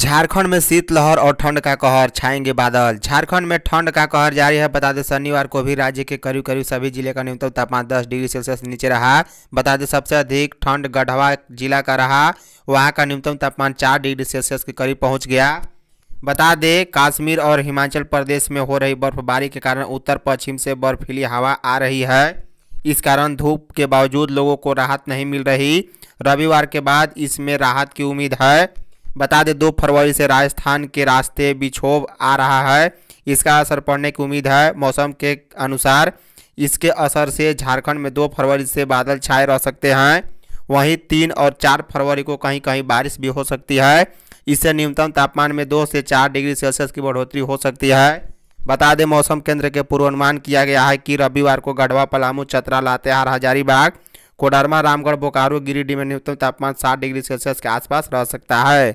झारखंड में शीतलहर और ठंड का कहर छाएंगे बादल झारखंड में ठंड का कहर जारी है बता दें शनिवार को भी राज्य के करीब करीब सभी जिले का न्यूनतम तापमान 10 डिग्री सेल्सियस नीचे रहा बता दें सबसे अधिक ठंड गढ़वा जिला का रहा वहां का न्यूनतम तापमान 4 डिग्री सेल्सियस के करीब पहुंच गया बता दें काश्मीर और हिमाचल प्रदेश में हो रही बर्फबारी के कारण उत्तर पश्चिम से बर्फीली हवा आ रही है इस कारण धूप के बावजूद लोगों को राहत नहीं मिल रही रविवार के बाद इसमें राहत की उम्मीद है बता दें दो फरवरी से राजस्थान के रास्ते विक्षोभ आ रहा है इसका असर पड़ने की उम्मीद है मौसम के अनुसार इसके असर से झारखंड में दो फरवरी से बादल छाए रह सकते हैं वहीं तीन और चार फरवरी को कहीं कहीं बारिश भी हो सकती है इससे न्यूनतम तापमान में दो से चार डिग्री सेल्सियस की बढ़ोतरी हो सकती है बता दें मौसम केंद्र के पूर्वानुमान किया गया है कि रविवार को गढ़वा पलामू चतरा लातेहार हजारीबाग कोडरमा रामगढ़ बोकारो गिरिडीह में न्यूनतम तापमान सात डिग्री सेल्सियस के आसपास रह सकता है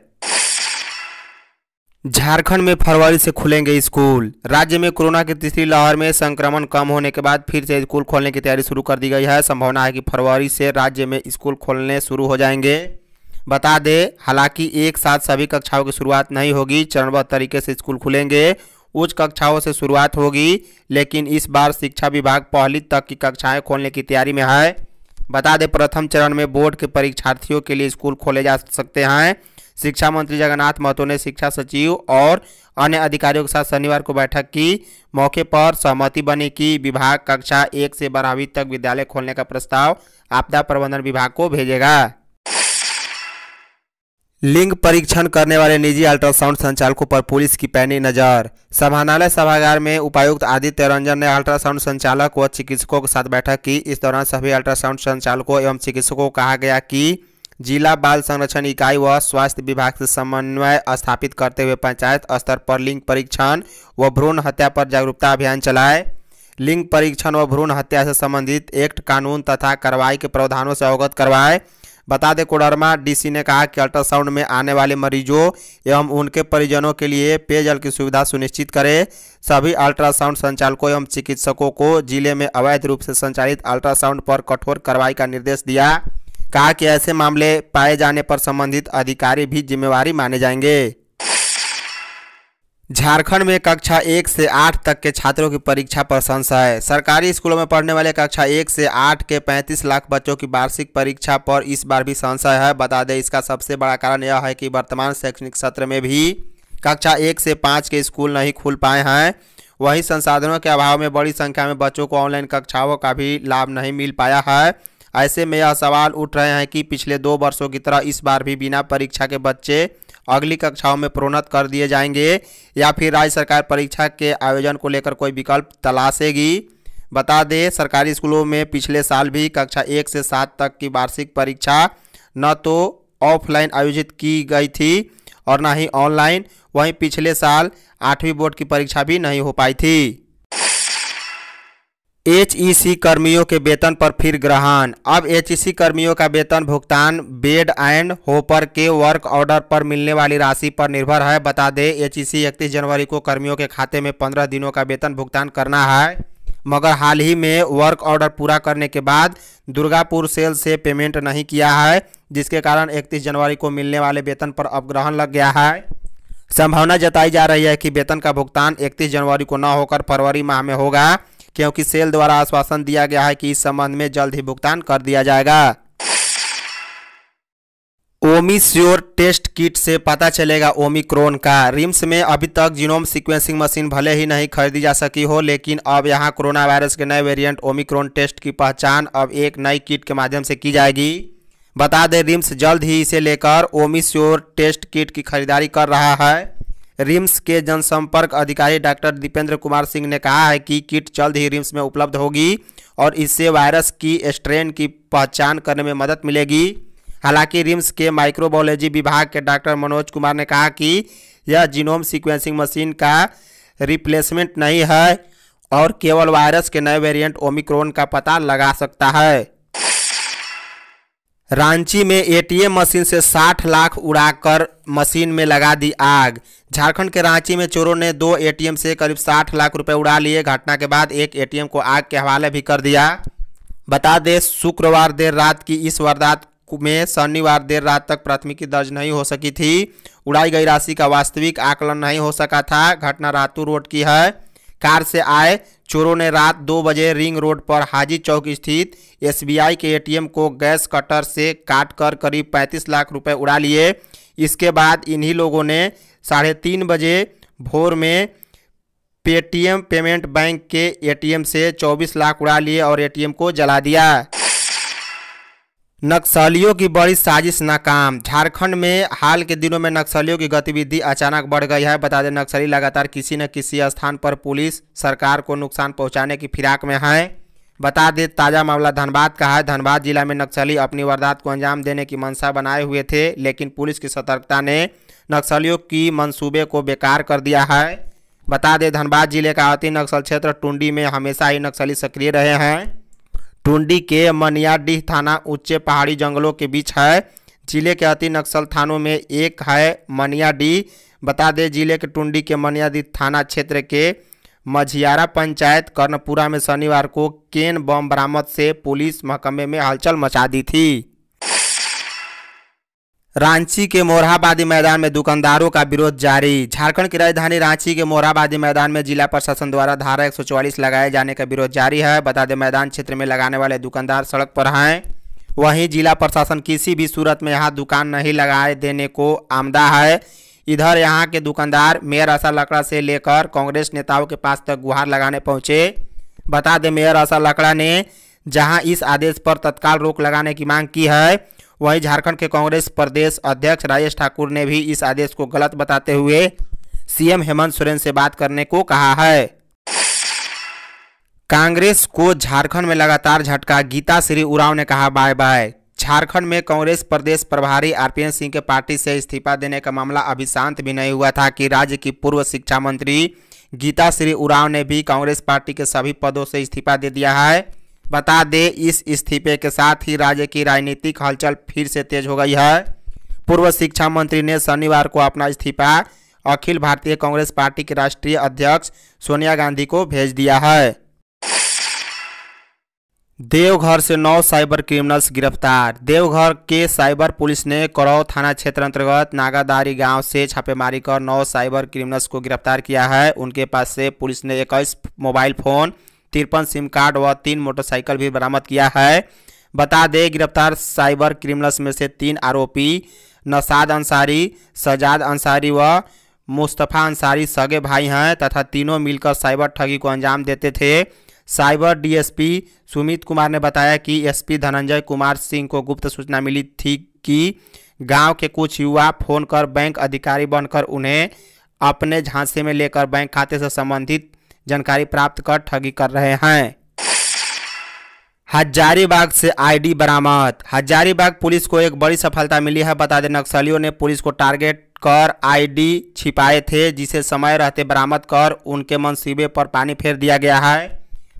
झारखंड में फरवरी से खुलेंगे स्कूल राज्य में कोरोना की तीसरी लहर में संक्रमण कम होने के बाद फिर से स्कूल खोलने की तैयारी शुरू कर दी गई है संभावना है कि फरवरी से राज्य में स्कूल खोलने शुरू हो जाएंगे बता दें हालांकि एक साथ सभी कक्षाओं की शुरुआत नहीं होगी चरणबद्ध तरीके से स्कूल खुलेंगे उच्च कक्षाओं से शुरुआत होगी लेकिन इस बार शिक्षा विभाग पहली तक की कक्षाएँ खोलने की तैयारी में है बता दें प्रथम चरण में बोर्ड के परीक्षार्थियों के लिए स्कूल खोले जा सकते हैं शिक्षा मंत्री जगन्नाथ महतो ने शिक्षा सचिव और अन्य अधिकारियों के साथ शनिवार को बैठक की मौके पर सहमति बनी कि विभाग कक्षा एक से बारहवीं तक विद्यालय खोलने का प्रस्ताव आपदा प्रबंधन विभाग को भेजेगा लिंग परीक्षण करने वाले निजी अल्ट्रासाउंड संचालकों पर पुलिस की पैनी नजर समाहरणालय सभागार में उपायुक्त आदित्य रंजन ने अल्ट्रासाउंड संचालक व चिकित्सकों के साथ बैठक की इस दौरान सभी अल्ट्रासाउंड संचालकों एवं चिकित्सकों को कहा गया कि जिला बाल संरक्षण इकाई व स्वास्थ्य विभाग से समन्वय स्थापित करते हुए पंचायत स्तर पर लिंग परीक्षण व भ्रूण हत्या पर जागरूकता अभियान चलाए लिंग परीक्षण व भ्रूण हत्या से संबंधित एक्ट कानून तथा कार्रवाई के प्रावधानों से अवगत करवाए बता दें कोडरमा डीसी ने कहा कि अल्ट्रासाउंड में आने वाले मरीजों एवं उनके परिजनों के लिए पेयजल की सुविधा सुनिश्चित करें सभी अल्ट्रासाउंड संचालकों एवं चिकित्सकों को जिले में अवैध रूप से संचालित अल्ट्रासाउंड पर कठोर कार्रवाई का निर्देश दिया कहा कि ऐसे मामले पाए जाने पर संबंधित अधिकारी भी जिम्मेवारी माने जाएंगे झारखंड में कक्षा एक से आठ तक के छात्रों की परीक्षा पर संशय सरकारी स्कूलों में पढ़ने वाले कक्षा एक से आठ के 35 लाख बच्चों की वार्षिक परीक्षा पर इस बार भी संशय है बता दें इसका सबसे बड़ा कारण यह है कि वर्तमान शैक्षणिक सत्र में भी कक्षा एक से पाँच के स्कूल नहीं खुल पाए हैं वहीं संसाधनों के अभाव में बड़ी संख्या में बच्चों को ऑनलाइन कक्षाओं का भी लाभ नहीं मिल पाया है ऐसे में यह सवाल उठ रहे हैं कि पिछले दो वर्षों की तरह इस बार भी बिना परीक्षा के बच्चे अगली कक्षाओं में प्रोन्नत कर दिए जाएंगे या फिर राज्य सरकार परीक्षा के आयोजन को लेकर कोई विकल्प तलाशेगी बता दें सरकारी स्कूलों में पिछले साल भी कक्षा एक से सात तक की वार्षिक परीक्षा न तो ऑफलाइन आयोजित की गई थी और न ही ऑनलाइन वहीं पिछले साल आठवीं बोर्ड की परीक्षा भी नहीं हो पाई थी एचईसी e कर्मियों के वेतन पर फिर ग्रहण अब एचईसी e कर्मियों का वेतन भुगतान बेड एंड होपर के वर्क ऑर्डर पर मिलने वाली राशि पर निर्भर है बता दें एचईसी e इकतीस जनवरी को कर्मियों के खाते में पंद्रह दिनों का वेतन भुगतान करना है मगर हाल ही में वर्क ऑर्डर पूरा करने के बाद दुर्गापुर सेल से पेमेंट नहीं किया है जिसके कारण 31 जनवरी को मिलने वाले वेतन पर अपग्रहण लग गया है संभावना जताई जा रही है कि वेतन का भुगतान 31 जनवरी को न होकर फरवरी माह में होगा क्योंकि सेल द्वारा आश्वासन दिया गया है कि इस संबंध में जल्द ही भुगतान कर दिया जाएगा ओमिस्योर टेस्ट किट से पता चलेगा ओमिक्रोन का रिम्स में अभी तक जीनोम सीक्वेंसिंग मशीन भले ही नहीं खरीदी जा सकी हो लेकिन अब यहां कोरोना वायरस के नए वेरिएंट ओमिक्रोन टेस्ट की पहचान अब एक नई किट के माध्यम से की जाएगी बता दें रिम्स जल्द ही इसे लेकर ओमिस्योर टेस्ट किट की खरीदारी कर रहा है रिम्स के जनसंपर्क अधिकारी डॉक्टर दीपेंद्र कुमार सिंह ने कहा है कि किट जल्द ही रिम्स में उपलब्ध होगी और इससे वायरस की स्ट्रेन की पहचान करने में मदद मिलेगी हालांकि रिम्स के माइक्रोबायोलॉजी विभाग के डॉक्टर मनोज कुमार ने कहा कि यह जीनोम सीक्वेंसिंग मशीन का रिप्लेसमेंट नहीं है और केवल वायरस के नए वेरिएंट ओमिक्रोन का पता लगा सकता है रांची में एटीएम मशीन से 60 लाख उड़ाकर मशीन में लगा दी आग झारखंड के रांची में चोरों ने दो एटीएम से करीब 60 लाख रुपए उड़ा लिए घटना के बाद एक एटीएम को आग के हवाले भी कर दिया बता दें शुक्रवार देर रात की इस वारदात में शनिवार देर रात तक प्राथमिकी दर्ज नहीं हो सकी थी उड़ाई गई राशि का वास्तविक आकलन नहीं हो सका था घटना रातू रोड की है कार से आए चोरों ने रात दो बजे रिंग रोड पर हाजी चौक स्थित एसबीआई के एटीएम को गैस कटर से काट कर करीब 35 लाख रुपए उड़ा लिए इसके बाद इन्हीं लोगों ने साढ़े तीन बजे भोर में पेटीएम पेमेंट बैंक के एटीएम से 24 लाख उड़ा लिए और एटीएम को जला दिया नक्सलियों की बड़ी साजिश नाकाम झारखंड में हाल के दिनों में नक्सलियों की गतिविधि अचानक बढ़ गई है बता दें नक्सली लगातार किसी न किसी स्थान पर पुलिस सरकार को नुकसान पहुंचाने की फिराक में है बता दें ताज़ा मामला धनबाद का है धनबाद जिला में नक्सली अपनी वारदात को अंजाम देने की मंशा बनाए हुए थे लेकिन पुलिस की सतर्कता ने नक्सलियों की मनसूबे को बेकार कर दिया है बता दें धनबाद जिले का अति नक्सल क्षेत्र टुंडी में हमेशा ही नक्सली सक्रिय रहे हैं टुंडी के मनियाडीह थाना ऊंचे पहाड़ी जंगलों के बीच है जिले के अति नक्सल थानों में एक है मनियाडीह बता दें जिले के टुंडी के मनियाडीह थाना क्षेत्र के मझियारा पंचायत कर्णपुरा में शनिवार को केन बम बरामद से पुलिस महकमे में हलचल मचा दी थी रांची के मोरहाबादी मैदान में दुकानदारों का विरोध जारी झारखंड की राजधानी रांची के मोरहाबादी मैदान में जिला प्रशासन द्वारा धारा एक लगाए जाने का विरोध जारी है बता दें मैदान क्षेत्र में लगाने वाले दुकानदार सड़क पर हैं वहीं जिला प्रशासन किसी भी सूरत में यहां दुकान नहीं लगाए देने को आमदा है इधर यहाँ के दुकानदार मेयर आशा लकड़ा से लेकर कांग्रेस नेताओं के पास तक गुहार लगाने पहुंचे बता दें मेयर आशा लकड़ा ने जहाँ इस आदेश पर तत्काल रोक लगाने की मांग की है वहीं झारखंड के कांग्रेस प्रदेश अध्यक्ष राजेश ठाकुर ने भी इस आदेश को गलत बताते हुए सीएम हेमंत सोरेन से बात करने को कहा है कांग्रेस को झारखंड में लगातार झटका गीता श्री उराव ने कहा बाय बाय झारखंड में कांग्रेस प्रदेश प्रभारी आरपीएन सिंह के पार्टी से इस्तीफा देने का मामला अभी शांत भी नहीं हुआ था कि राज्य की पूर्व शिक्षा मंत्री गीता श्री उराव ने भी कांग्रेस पार्टी के सभी पदों से इस्तीफा दे दिया है बता दें इस इस्तीफे के साथ ही राज्य की राजनीतिक हलचल फिर से तेज हो गई है पूर्व शिक्षा मंत्री ने शनिवार को अपना इस्तीफा अखिल भारतीय कांग्रेस पार्टी के राष्ट्रीय अध्यक्ष सोनिया गांधी को भेज दिया है देवघर से नौ साइबर क्रिमिनल्स गिरफ्तार देवघर के साइबर पुलिस ने करौ थाना क्षेत्र अंतर्गत नागादारी गांव से छापेमारी कर नौ साइबर क्रिमिनल्स को गिरफ्तार किया है उनके पास से पुलिस ने इक्कीस मोबाइल फ़ोन तिरपन सिम कार्ड व तीन मोटरसाइकिल भी बरामद किया है बता दें गिरफ्तार साइबर क्रिमिनल्स में से तीन आरोपी नसाद अंसारी सजाद अंसारी व मुस्तफ़ा अंसारी सगे भाई हैं तथा तीनों मिलकर साइबर ठगी को अंजाम देते थे साइबर डीएसपी सुमित कुमार ने बताया कि एसपी धनंजय कुमार सिंह को गुप्त सूचना मिली थी कि गांव के कुछ युवा फोन कर बैंक अधिकारी बनकर उन्हें अपने झांसे में लेकर बैंक खाते से संबंधित जानकारी प्राप्त कर ठगी कर रहे हैं हजारीबाग से आईडी बरामद हजारीबाग पुलिस को एक बड़ी सफलता मिली है बता दें नक्सलियों ने पुलिस को टारगेट कर आईडी छिपाए थे जिसे समय रहते बरामद कर उनके मनसूबे पर पानी फेर दिया गया है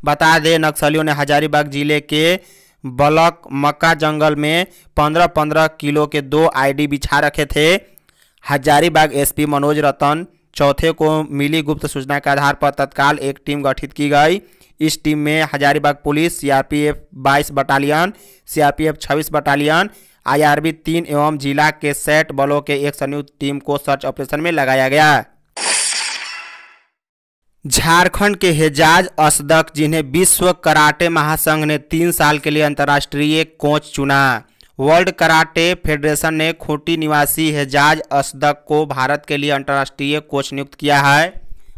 बता दें नक्सलियों ने हजारीबाग जिले के ब्लॉक मक्का जंगल में 15-15 किलो के दो आईडी बिछा रखे थे हजारीबाग एसपी मनोज रतन चौथे को मिली गुप्त सूचना के आधार पर तत्काल एक टीम गठित की गई इस टीम में Hazaribagh police CRPF 22 battalion CRPF 26 battalion IRB तीन एवं जिला के सेट बलों के एक संयुक्त टीम को सर्च ऑपरेशन में लगाया गया झारखंड के हेजाज असदक जिन्हें विश्व कराटे महासंघ ने तीन साल के लिए अंतर्राष्ट्रीय कोच चुना वर्ल्ड कराटे फेडरेशन ने खूंटी निवासी हेजाज असदक को भारत के लिए अंतर्राष्ट्रीय कोच नियुक्त किया है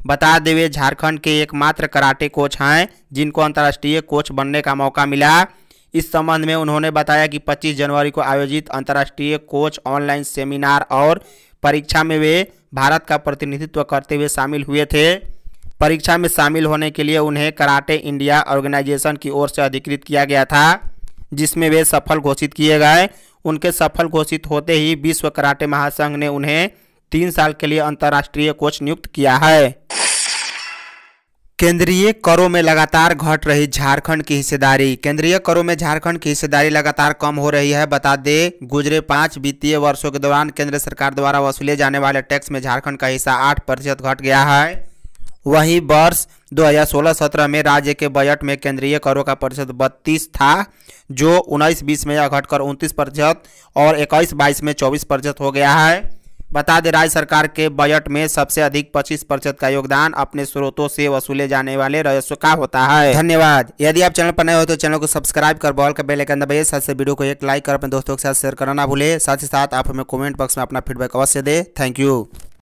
बता दें वे झारखंड के एकमात्र कराटे कोच हैं जिनको अंतर्राष्ट्रीय कोच बनने का मौका मिला इस संबंध में उन्होंने बताया कि 25 जनवरी को आयोजित अंतर्राष्ट्रीय कोच ऑनलाइन सेमिनार और परीक्षा में वे भारत का प्रतिनिधित्व करते हुए शामिल हुए थे परीक्षा में शामिल होने के लिए उन्हें कराटे इंडिया ऑर्गेनाइजेशन की ओर से अधिकृत किया गया था जिसमें वे सफल घोषित किए गए उनके सफल घोषित होते ही विश्व कराटे महासंघ ने उन्हें तीन साल के लिए अंतर्राष्ट्रीय कोच नियुक्त किया है केंद्रीय करों में लगातार घट रही झारखंड की हिस्सेदारी केंद्रीय करों में झारखंड की हिस्सेदारी लगातार कम हो रही है बता दें गुजरे पाँच वित्तीय वर्षों के दौरान केंद्र सरकार द्वारा वसूले जाने वाले टैक्स में झारखंड का हिस्सा आठ प्रतिशत घट गया है वहीं वर्ष 2016-17 में राज्य के बजट में केंद्रीय करों का प्रतिशत बत्तीस था जो उन्नीस बीस में यह घटकर उनतीस प्रतिशत और इक्कीस बाईस में चौबीस प्रतिशत हो गया है बता दें राज्य सरकार के बजट में सबसे अधिक 25 प्रतिशत का योगदान अपने स्रोतों से वसूले जाने वाले राजस्व का होता है धन्यवाद यदि आप चैनल पर नए हो तो चैनल को सब्सक्राइब कर बॉल का बेल आइकन दबाइए साथ से वीडियो को एक लाइक कर अपने दोस्तों के साथ शेयर करना ना भूले साथ ही साथ आप हमें कमेंट बॉक्स में अपना फीडबैक अवश्य दे थैंक यू